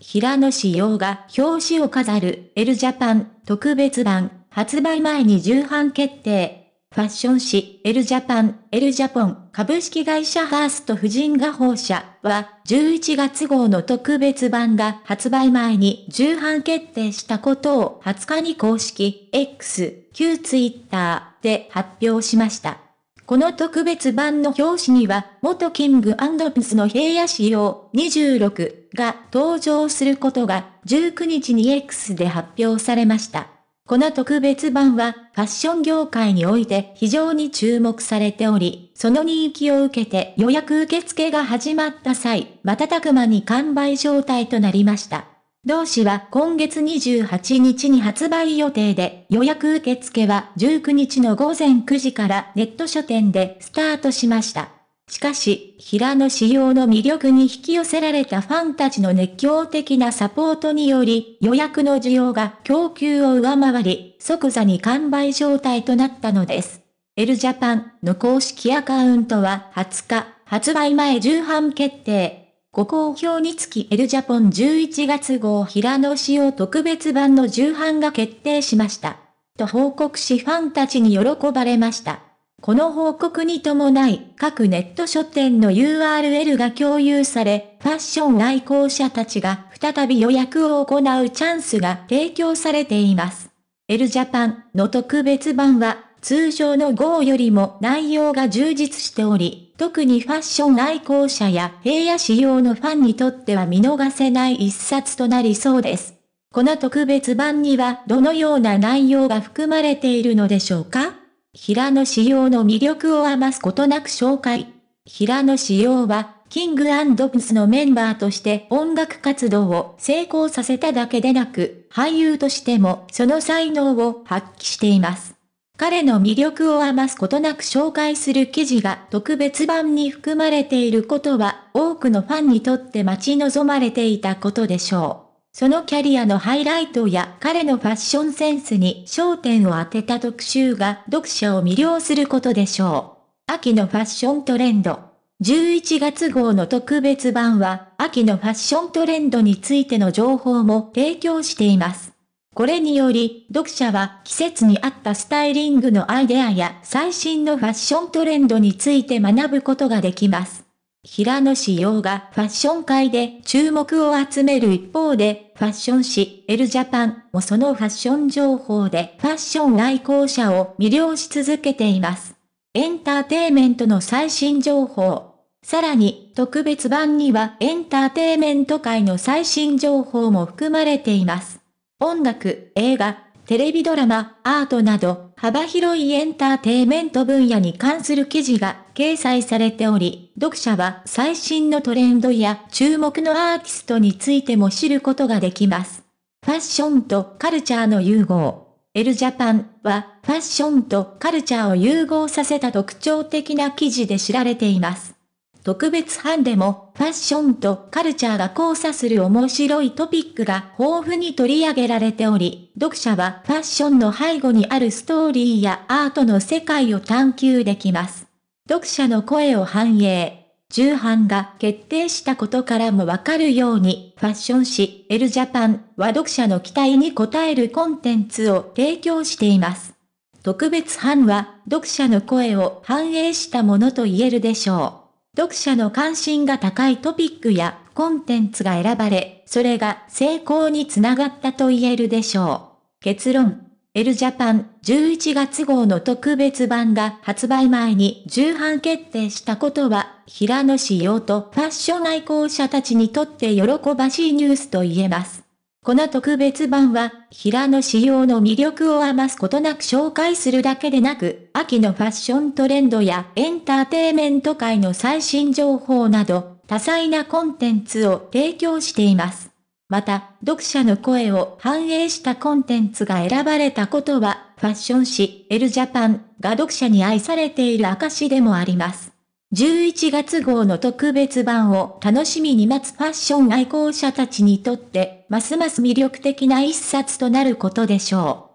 平野紫耀が表紙を飾る L ジャパン特別版発売前に重版決定。ファッション誌 L ジャパン L ジャポン株式会社ハースト夫人が放射は11月号の特別版が発売前に重版決定したことを20日に公式 X 旧 Twitter で発表しました。この特別版の表紙には、元キングピスの平野仕様26が登場することが19日に X で発表されました。この特別版はファッション業界において非常に注目されており、その人気を受けて予約受付が始まった際、瞬く間に完売状態となりました。同誌は今月28日に発売予定で、予約受付は19日の午前9時からネット書店でスタートしました。しかし、平野仕様の魅力に引き寄せられたファンたちの熱狂的なサポートにより、予約の需要が供給を上回り、即座に完売状態となったのです。エルジャパンの公式アカウントは20日、発売前重版決定。ご好評につきエルジャポン11月号平野仕様特別版の重版が決定しました。と報告しファンたちに喜ばれました。この報告に伴い、各ネット書店の URL が共有され、ファッション愛好者たちが再び予約を行うチャンスが提供されています。エルジャパンの特別版は、通常の GO よりも内容が充実しており、特にファッション愛好者や平野仕様のファンにとっては見逃せない一冊となりそうです。この特別版にはどのような内容が含まれているのでしょうか平野仕様の魅力を余すことなく紹介。平野仕様は、キングアンド・プスのメンバーとして音楽活動を成功させただけでなく、俳優としてもその才能を発揮しています。彼の魅力を余すことなく紹介する記事が特別版に含まれていることは多くのファンにとって待ち望まれていたことでしょう。そのキャリアのハイライトや彼のファッションセンスに焦点を当てた特集が読者を魅了することでしょう。秋のファッショントレンド。11月号の特別版は、秋のファッショントレンドについての情報も提供しています。これにより、読者は季節に合ったスタイリングのアイデアや最新のファッショントレンドについて学ぶことができます。平野紫陽がファッション界で注目を集める一方で、ファッション誌、エルジャパンもそのファッション情報でファッション愛好者を魅了し続けています。エンターテイメントの最新情報。さらに、特別版にはエンターテイメント界の最新情報も含まれています。音楽、映画、テレビドラマ、アートなど、幅広いエンターテイメント分野に関する記事が掲載されており、読者は最新のトレンドや注目のアーティストについても知ることができます。ファッションとカルチャーの融合。エルジャパンはファッションとカルチャーを融合させた特徴的な記事で知られています。特別班でもファッションとカルチャーが交差する面白いトピックが豊富に取り上げられており、読者はファッションの背後にあるストーリーやアートの世界を探求できます。読者の声を反映。重版が決定したことからもわかるように、ファッション誌、エルジャパンは読者の期待に応えるコンテンツを提供しています。特別版は、読者の声を反映したものと言えるでしょう。読者の関心が高いトピックやコンテンツが選ばれ、それが成功につながったと言えるでしょう。結論。L ジャパン11月号の特別版が発売前に重版決定したことは、平野仕様とファッション愛好者たちにとって喜ばしいニュースと言えます。この特別版は、平野仕様の魅力を余すことなく紹介するだけでなく、秋のファッショントレンドやエンターテイメント界の最新情報など、多彩なコンテンツを提供しています。また、読者の声を反映したコンテンツが選ばれたことは、ファッション誌、エルジャパンが読者に愛されている証でもあります。11月号の特別版を楽しみに待つファッション愛好者たちにとって、ますます魅力的な一冊となることでしょう。